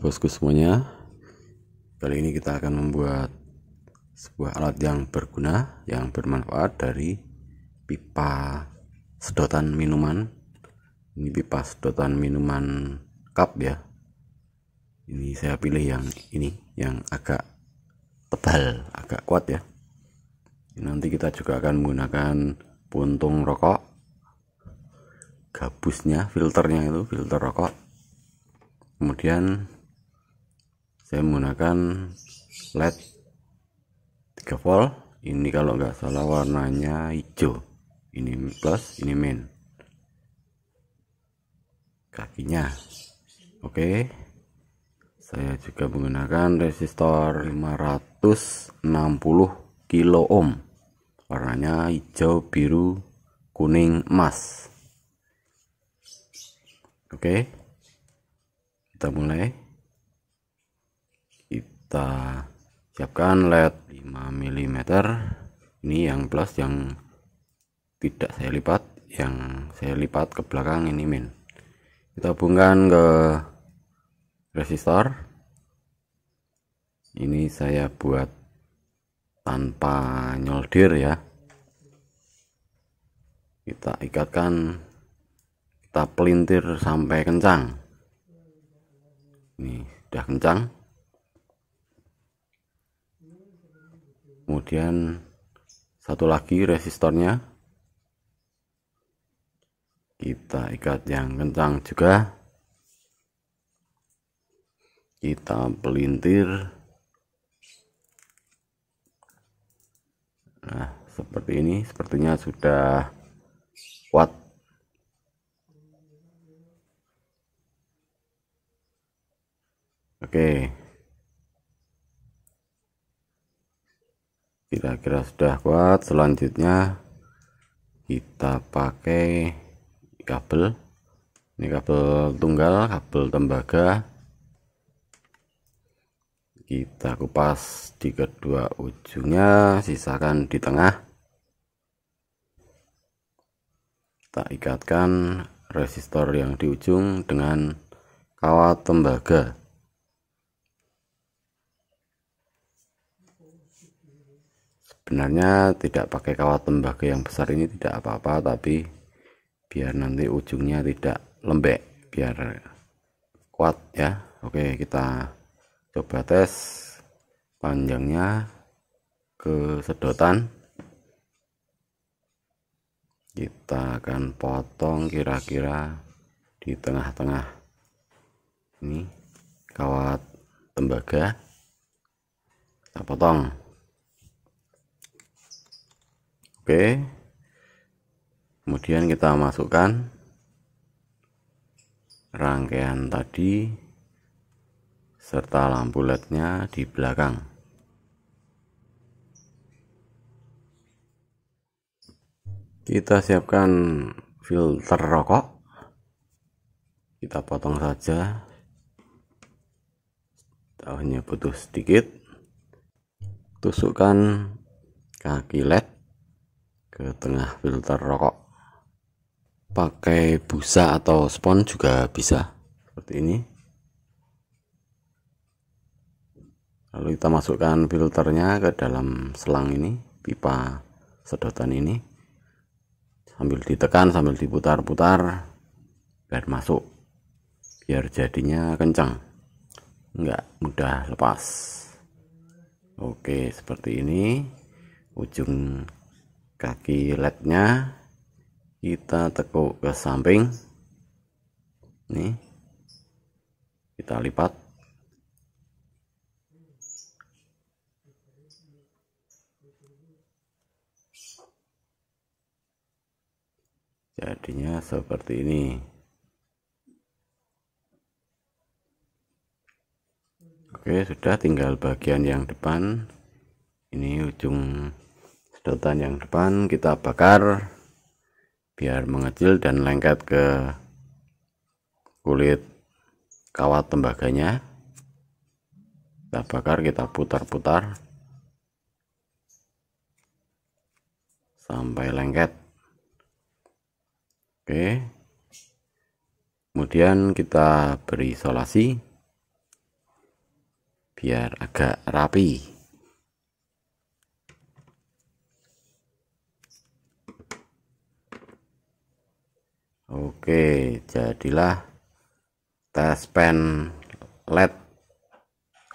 bosku semuanya kali ini kita akan membuat sebuah alat yang berguna yang bermanfaat dari pipa sedotan minuman ini pipa sedotan minuman cup ya ini saya pilih yang ini yang agak tebal agak kuat ya nanti kita juga akan menggunakan puntung rokok gabusnya filternya itu filter rokok kemudian saya menggunakan led 3 volt ini kalau nggak salah warnanya hijau ini plus ini min kakinya oke okay. saya juga menggunakan resistor 560 kilo ohm warnanya hijau biru kuning emas oke okay. kita mulai kita siapkan led 5 mm ini yang plus yang tidak saya lipat yang saya lipat ke belakang ini min kita hubungkan ke resistor ini saya buat tanpa nyoldir ya kita ikatkan kita pelintir sampai kencang ini sudah kencang kemudian satu lagi resistornya kita ikat yang kencang juga kita pelintir nah seperti ini sepertinya sudah kuat oke okay. kira-kira sudah kuat selanjutnya kita pakai kabel ini kabel tunggal kabel tembaga kita kupas di kedua ujungnya sisakan di tengah kita ikatkan resistor yang di ujung dengan kawat tembaga sebenarnya tidak pakai kawat tembaga yang besar ini tidak apa-apa tapi biar nanti ujungnya tidak lembek biar kuat ya oke kita coba tes panjangnya ke sedotan kita akan potong kira-kira di tengah-tengah ini kawat tembaga kita potong Oke. Kemudian kita masukkan rangkaian tadi serta lampu LED-nya di belakang. Kita siapkan filter rokok. Kita potong saja. Tahunya butuh sedikit. Tusukkan kaki LED ke tengah filter rokok pakai busa atau spons juga bisa seperti ini lalu kita masukkan filternya ke dalam selang ini pipa sedotan ini sambil ditekan sambil diputar-putar biar masuk biar jadinya kencang enggak mudah lepas oke seperti ini ujung kaki lednya kita tekuk ke samping nih kita lipat jadinya seperti ini oke sudah tinggal bagian yang depan ini ujung sedotan yang depan kita bakar biar mengecil dan lengket ke kulit kawat tembaganya kita bakar kita putar-putar sampai lengket oke kemudian kita beri isolasi biar agak rapi Oke, jadilah tes pen LED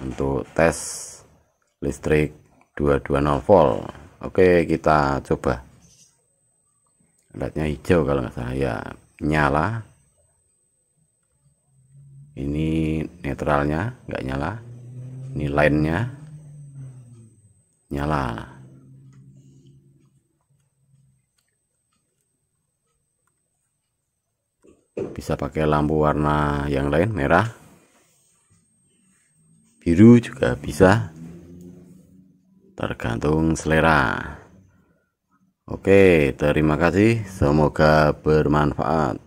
untuk tes listrik 220 volt. Oke, kita coba. LEDnya hijau kalau nggak salah ya, nyala. Ini netralnya nggak nyala. Ini lainnya nyala. bisa pakai lampu warna yang lain merah biru juga bisa tergantung selera oke terima kasih semoga bermanfaat